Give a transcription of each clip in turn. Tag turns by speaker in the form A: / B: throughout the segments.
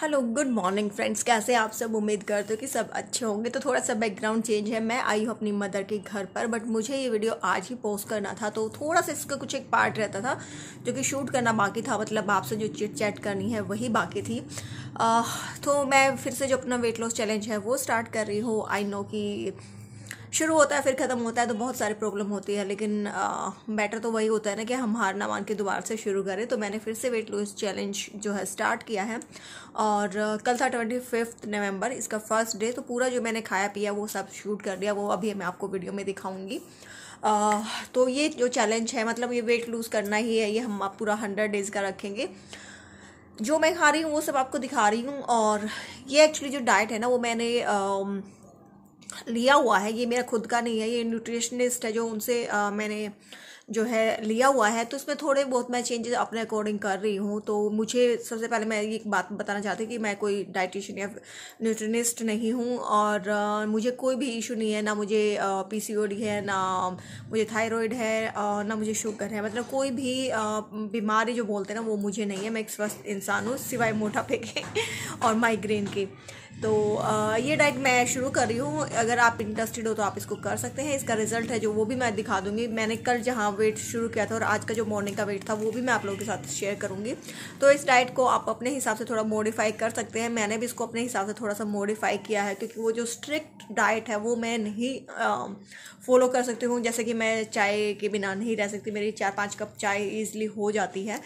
A: hello good morning friends कैसे आप सब उम्मीद करते हो कि सब अच्छे होंगे तो थोड़ा सा बैकग्राउंड चेंज है मैं आई हूँ अपनी मदर के घर पर बट मुझे ये वीडियो आज ही पोस्ट करना था तो थोड़ा सा इसका कुछ एक पार्ट रहता था जो कि शूट करना बाकी था मतलब आपसे जो चिट चैट करनी है वही बाकी थी आ, तो मैं फिर से जो अपना वेट लॉस चैलेंज है वो स्टार्ट कर रही हूँ आई नो कि शुरू होता है फिर ख़त्म होता है तो बहुत सारी प्रॉब्लम होती है लेकिन आ, बेटर तो वही होता है ना कि हम हार ना मान के दोबारा से शुरू करें तो मैंने फिर से वेट लूज चैलेंज जो है स्टार्ट किया है और कल था ट्वेंटी फिफ्थ नवम्बर इसका फर्स्ट डे तो पूरा जो मैंने खाया पिया वो सब शूट कर दिया वो अभी मैं आपको वीडियो में दिखाऊँगी तो ये जो चैलेंज है मतलब ये वेट लूज़ करना ही है ये हम आप पूरा हंड्रेड डेज़ का रखेंगे जो मैं खा रही हूँ वो सब आपको दिखा रही हूँ और ये एक्चुअली जो डाइट है ना वो मैंने लिया हुआ है ये मेरा खुद का नहीं है ये न्यूट्रिशनिस्ट है जो उनसे आ, मैंने जो है लिया हुआ है तो इसमें थोड़े बहुत मैं चेंजेस अपने अकॉर्डिंग कर रही हूँ तो मुझे सबसे पहले मैं ये बात बताना चाहती कि मैं कोई डाइटिशियन या न्यूट्रिनिस्ट नहीं हूँ और आ, मुझे कोई भी इशू नहीं है ना मुझे पीसीओडी है ना मुझे थायराइड है आ, ना मुझे शुगर है मतलब कोई भी बीमारी जो बोलते हैं ना वो मुझे नहीं है मैं एक स्वस्थ इंसान हूँ सिवाय मोटापे के और माइग्रेन के तो ये डाइट मैं शुरू कर रही हूँ अगर आप इंटरेस्टेड हो तो आप इसको कर सकते हैं इसका रिजल्ट है जो वो भी मैं दिखा दूंगी मैंने कल जहाँ वेट शुरू किया था और आज का जो मॉर्निंग का वेट था वो भी मैं आप लोगों के साथ शेयर करूंगी तो इस डाइट को आप अपने हिसाब से थोड़ा मॉडिफाई कर सकते हैं मैंने भी इसको अपने हिसाब से थोड़ा सा मॉडिफाई किया है क्योंकि वो जो स्ट्रिक्ट डाइट है वो मैं नहीं फॉलो कर सकती हूँ जैसे कि मैं चाय के बिना नहीं रह सकती मेरी चार पाँच कप चाय ईजिली हो जाती है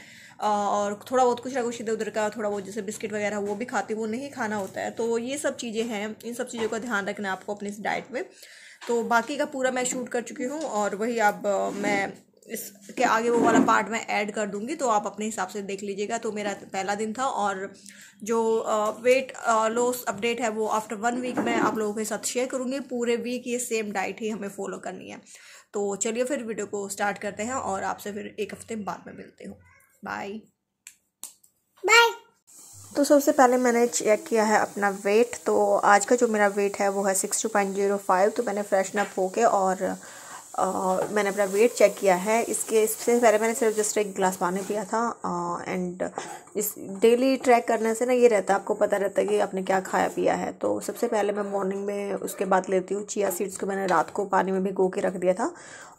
A: और थोड़ा बहुत कुछ ना कुछ इधर उधर का थोड़ा बहुत जैसे बिस्किट वगैरह वो भी खाती हूँ वो नहीं खाना होता है तो ये सब चीज़ें हैं इन सब चीज़ों का ध्यान रखना है आपको अपनी इस डाइट में तो बाकी का पूरा मैं शूट कर चुकी हूँ और वही अब मैं इसके आगे वो वाला पार्ट मैं ऐड कर दूंगी तो आप अपने हिसाब से देख लीजिएगा तो मेरा पहला दिन था और जो वेट लॉस अपडेट है वो आफ्टर वन वीक मैं आप लोगों के साथ शेयर करूँगी पूरे वीक ये सेम डाइट ही हमें फॉलो करनी है तो चलिए फिर वीडियो को स्टार्ट करते हैं और आपसे फिर एक हफ्ते बाद में मिलते हूँ बाय बाय तो सबसे पहले मैंने चेक किया है अपना वेट तो आज का जो मेरा वेट है वो है six two point zero five तो मैंने फ्रेशन अप होके और और मैंने अपना वेट चेक किया है इसके इससे पहले मैंने सिर्फ जस्ट एक गिलास पानी पिया था एंड इस डेली ट्रैक करने से ना ये रहता है आपको पता रहता है कि आपने क्या खाया पिया है तो सबसे पहले मैं मॉर्निंग में उसके बाद लेती हूँ चिया सीड्स को मैंने रात को पानी में भिगो के रख दिया था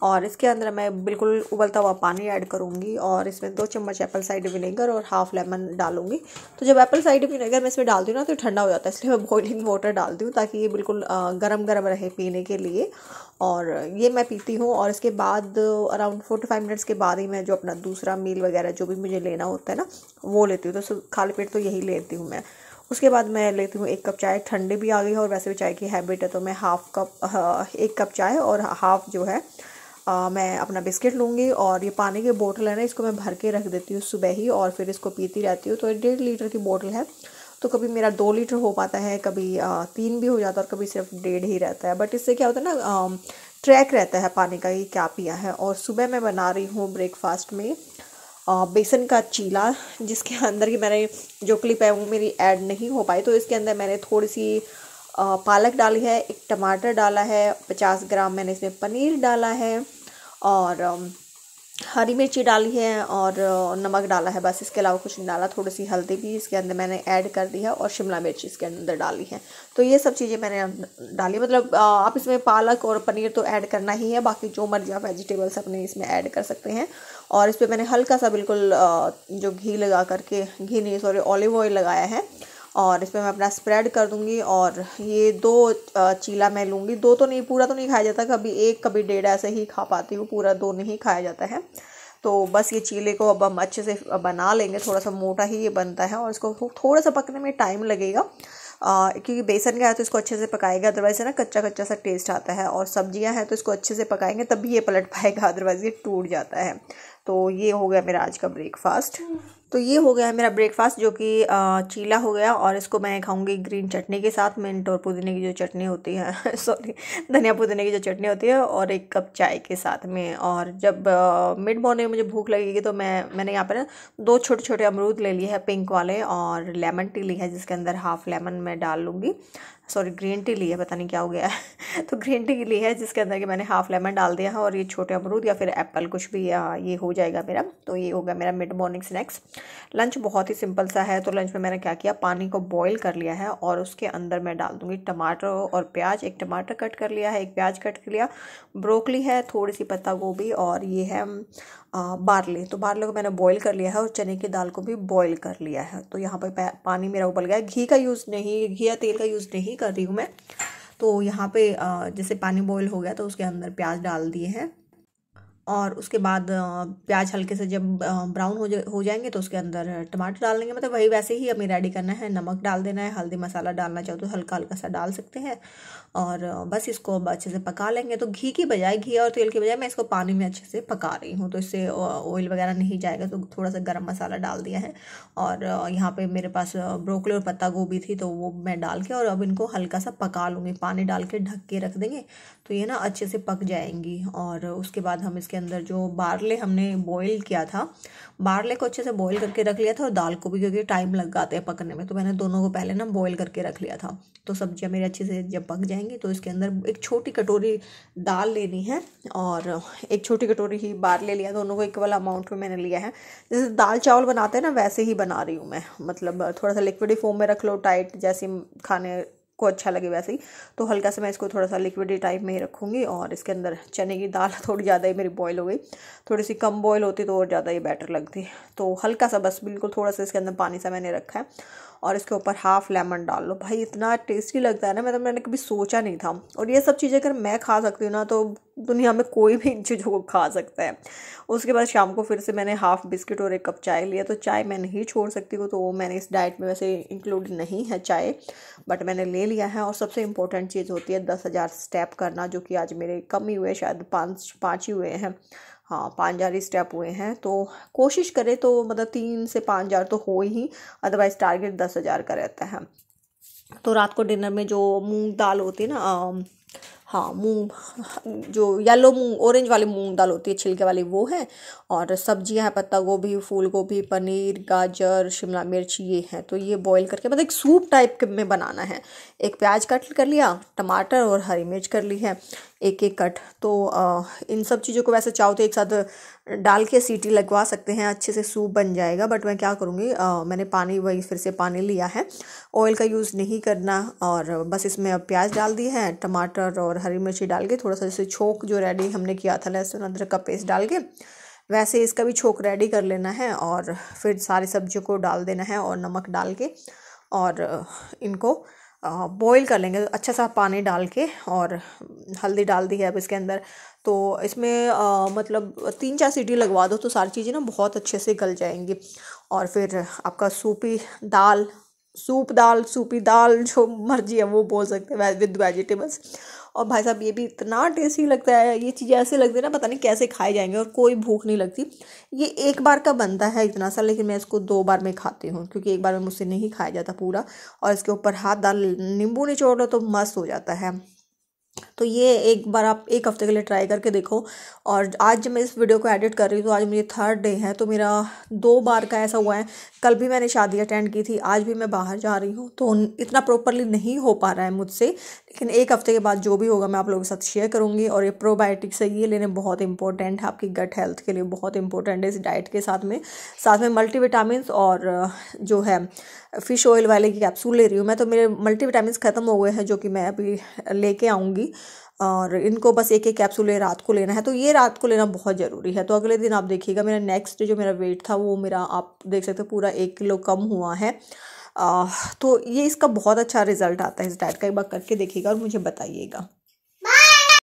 A: और इसके अंदर मैं बिल्कुल उबलता हुआ पानी ऐड करूँगी और इसमें दो चम्मच एप्पल साइड विनेगर और हाफ लेमन डालूंगी तो जब एप्पल साइड विनेगर मैं इसमें डालती हूँ ना तो ठंडा हो जाता है इसलिए मैं बॉइलिंग वाटर डालती हूँ ताकि ये बिल्कुल गर्म गर्म रहे पीने के लिए और ये मैं पीती हूँ और इसके बाद अराउंड फोर्टी फाइव मिनट्स के बाद ही मैं जो अपना दूसरा मील वगैरह जो भी मुझे लेना होता है ना वो लेती हूँ तो खाली पेट तो यही लेती हूँ मैं उसके बाद मैं लेती हूँ एक कप चाय ठंडी भी आ गई है और वैसे भी चाय की हैबिट है तो मैं हाफ कप एक कप चाय और हाफ जो है आ, मैं अपना बिस्किट लूँगी और ये पानी की बोतल है ना इसको मैं भर के रख देती हूँ सुबह ही और फिर इसको पीती रहती हूँ तो डेढ़ लीटर की बोतल है तो कभी मेरा दो लीटर हो पाता है कभी तीन भी हो जाता है और कभी सिर्फ डेढ़ ही रहता है बट इससे क्या होता है ना ट्रैक रहता है पानी का कि क्या पिया है और सुबह मैं बना रही हूँ ब्रेकफास्ट में बेसन का चीला जिसके अंदर की मैंने जो क्लिप है वो मेरी ऐड नहीं हो पाई तो इसके अंदर मैंने थोड़ी सी पालक डाली है एक टमाटर डाला है पचास ग्राम मैंने इसमें पनीर डाला है और हरी मिर्ची डाली है और नमक डाला है बस इसके अलावा कुछ नहीं डाला थोड़ी सी हल्दी भी इसके अंदर मैंने ऐड कर दी है और शिमला मिर्च इसके अंदर डाली है तो ये सब चीज़ें मैंने अं, डाली मतलब आप इसमें पालक और पनीर तो ऐड करना ही है बाकी जो मर्जी आप वेजिटेबल्स अपने इसमें ऐड कर सकते हैं और इस पर मैंने हल्का सा बिल्कुल जो घी लगा करके घी नहीं सॉरी ऑलिव ऑयल लगाया है और इसमें मैं अपना स्प्रेड कर दूँगी और ये दो चीला मैं लूँगी दो तो नहीं पूरा तो नहीं खाया जाता कभी एक कभी डेढ़ ऐसे ही खा पाती हूँ पूरा दो नहीं खाया जाता है तो बस ये चीले को अब हम अच्छे से बना लेंगे थोड़ा सा मोटा ही ये बनता है और इसको थोड़ा सा पकने में टाइम लगेगा आ, क्योंकि बेसन का है तो इसको अच्छे से पकाएगा अदरवाइज है ना कच्चा कच्चा सा टेस्ट आता है और सब्जियां हैं तो इसको अच्छे से पकाएंगे तभी ये पलट पाएगा अदरवाइज़ ये टूट जाता है तो ये हो गया मेरा आज का ब्रेकफास्ट तो ये हो गया है मेरा ब्रेकफास्ट जो कि चीला हो गया और इसको मैं खाऊंगी ग्रीन चटनी के साथ मिंट और पुदीने की जो चटनी होती है सॉरी धनिया पुदीने की जो चटनी होती है और एक कप चाय के साथ में और जब मिड मॉर्निंग मुझे भूख लगेगी तो मैं मैंने यहाँ पर ना दो छोटे छोटे अमरूद ले लिए हैं पिंक वाले और लेमन टी ली है जिसके अंदर हाफ लेमन मैं डाल लूँगी सॉरी ग्रीन टी ली है पता नहीं क्या हो गया है तो ग्रीन टी ली है जिसके अंदर कि मैंने हाफ लेमन डाल दिया है और ये छोटे अमरूद या फिर एप्पल कुछ भी ये हो जाएगा मेरा तो ये होगा मेरा मिड मॉर्निंग स्नैक्स लंच बहुत ही सिंपल सा है तो लंच में मैंने क्या किया पानी को बॉईल कर लिया है और उसके अंदर मैं डाल दूँगी टमाटर और प्याज एक टमाटर कट कर लिया है एक प्याज कट कर लिया ब्रोकली है थोड़ी सी पत्ता गोभी और ये है बारले तो बारले को मैंने बॉईल कर लिया है और चने की दाल को भी बॉईल कर लिया है तो यहाँ पर पानी मेरा उबल गया घी का यूज़ नहीं घी या तेल का यूज़ नहीं कर रही हूँ मैं तो यहाँ पे जैसे पानी बॉईल हो गया तो उसके अंदर प्याज डाल दिए हैं और उसके बाद प्याज हल्के से जब ब्राउन हो जा हो जाएंगे तो उसके अंदर टमाटर डाल देंगे मतलब वही वैसे ही हमें रेडी करना है नमक डाल देना है हल्दी मसाला डालना चाहो तो हल्का हल्का सा डाल सकते हैं और बस इसको अच्छे से पका लेंगे तो घी की बजाय घी और तेल की बजाय मैं इसको पानी में अच्छे से पका रही हूँ तो इससे ऑयल वगैरह नहीं जाएगा तो थोड़ा सा गर्म मसाला डाल दिया है और यहाँ पर मेरे पास ब्रोकली और पत्ता गोभी थी तो वो मैं डाल के और अब इनको हल्का सा पका लूँगी पानी डाल के ढक के रख देंगे तो ये ना अच्छे से पक जाएंगी और उसके बाद हम इसके इसके अंदर जो बारले हमने बॉईल किया था बारले को अच्छे से बॉईल करके रख लिया था और दाल को भी क्योंकि टाइम लग जाते हैं पकने में तो मैंने दोनों को पहले ना बॉईल करके रख लिया था तो सब्जियां मेरी अच्छे से जब पक जाएंगी तो इसके अंदर एक छोटी कटोरी दाल लेनी है और एक छोटी कटोरी ही बार ले लिया दोनों को इक्वल अमाउंट में मैंने लिया है जैसे दाल चावल बनाते हैं ना वैसे ही बना रही हूँ मैं मतलब थोड़ा सा लिक्विड ही फॉर्म में रख लो टाइट जैसे खाने को अच्छा लगे वैसे ही तो हल्का सा मैं इसको थोड़ा सा लिक्विडी टाइप में ही रखूँगी और इसके अंदर चने की दाल थोड़ी ज़्यादा ही मेरी बॉयल हो गई थोड़ी सी कम बॉयल होती तो और ज़्यादा ये बेटर लगती तो हल्का सा बस बिल्कुल थोड़ा सा इसके अंदर पानी सा मैंने रखा है और इसके ऊपर हाफ लेमन डाल लो भाई इतना टेस्टी लगता है ना मतलब मैंने कभी सोचा नहीं था और ये सब चीज़ें अगर मैं खा सकती हूँ ना तो दुनिया में कोई भी इन चीज़ों को खा सकता है उसके बाद शाम को फिर से मैंने हाफ़ बिस्किट और एक कप चाय लिया तो चाय मैं नहीं छोड़ सकती हूँ तो वो मैंने इस डाइट में वैसे इंक्लूड नहीं है चाय बट मैंने ले लिया है और सबसे इम्पोर्टेंट चीज़ होती है दस हज़ार स्टेप करना जो कि आज मेरे कम ही हुए शायद पाँच पाँच ही हुए हैं हाँ पाँच हज़ार ही स्टेप हुए हैं तो कोशिश करें तो मतलब तीन से पाँच हज़ार तो हो ही अदरवाइज़ टारगेट दस हज़ार का रहता है तो रात को डिनर में जो मूंग दाल होती है ना हाँ मूंग जो येलो मूंग ऑरेंज वाली मूंग दाल होती है छिलके वाली वो है और सब्जियां हैं पत्ता गोभी फूल गोभी पनीर गाजर शिमला मिर्च ये हैं तो ये बॉईल करके मतलब एक सूप टाइप में बनाना है एक प्याज कट कर लिया टमाटर और हरी मिर्च कर ली है एक एक कट तो आ, इन सब चीज़ों को वैसे चाहो तो एक साथ डाल के सीटी लगवा सकते हैं अच्छे से सूप बन जाएगा बट मैं क्या करूँगी मैंने पानी वही फिर से पानी लिया है ऑयल का यूज़ नहीं करना और बस इसमें प्याज डाल दी है टमाटर और हरी मिर्ची डाल के थोड़ा सा जैसे छोंक जो रेडी हमने किया था लहसुन अदरक का पेस्ट डाल के वैसे इसका भी छोक रेडी कर लेना है और फिर सारी सब्जियों को डाल देना है और नमक डाल के और इनको बॉईल कर लेंगे अच्छा सा पानी डाल के और हल्दी डाल दी है अब इसके अंदर तो इसमें आ, मतलब तीन चार सीटी लगवा दो तो सारी चीज़ें ना बहुत अच्छे से गल जाएंगी और फिर आपका सूपी दाल सूप दाल सूपी दाल जो मर्जी है वो बोल सकते हैं विद वेजिटेबल्स और भाई साहब ये भी इतना टेस्टी लगता है ये चीज़ें ऐसे लगती है ना पता नहीं कैसे खाए जाएंगे और कोई भूख नहीं लगती ये एक बार का बनता है इतना सा लेकिन मैं इसको दो बार में खाती हूँ क्योंकि एक बार में मुझसे नहीं खाया जाता पूरा और इसके ऊपर हाथ डाल नींबू निचोड़ लो तो मस्त हो जाता है तो ये एक बार आप एक हफ़्ते के लिए ट्राई करके देखो और आज जब मैं इस वीडियो को एडिट कर रही हूँ तो आज मेरी थर्ड डे है तो मेरा दो बार का ऐसा हुआ है कल भी मैंने शादी अटेंड की थी आज भी मैं बाहर जा रही हूँ तो इतना प्रॉपरली नहीं हो पा रहा है मुझसे लेकिन एक हफ़्ते के बाद जो भी होगा मैं आप लोगों के साथ शेयर करूँगी और ये प्रोबायोटिक्स है ये लेने बहुत इंपॉर्टेंट है आपकी गट हेल्थ के लिए बहुत इंपॉर्टेंट है इस डाइट के साथ में साथ में मल्टीविटामिन और जो है फ़िश ऑयल वाले की कैप्सूल ले रही हूँ मैं तो मेरे मल्टीविटामिन ख़त्म हो गए हैं जो कि मैं अभी लेके आऊँगी और इनको बस एक एक कैप्सूल रात को लेना है तो ये रात को लेना बहुत ज़रूरी है तो अगले दिन आप देखिएगा मेरा नेक्स्ट जो मेरा वेट था वो मेरा आप देख सकते हो पूरा एक किलो कम हुआ है आ, तो ये इसका बहुत अच्छा रिज़ल्ट आता है इस डाइट का एक बार करके देखिएगा और मुझे बताइएगा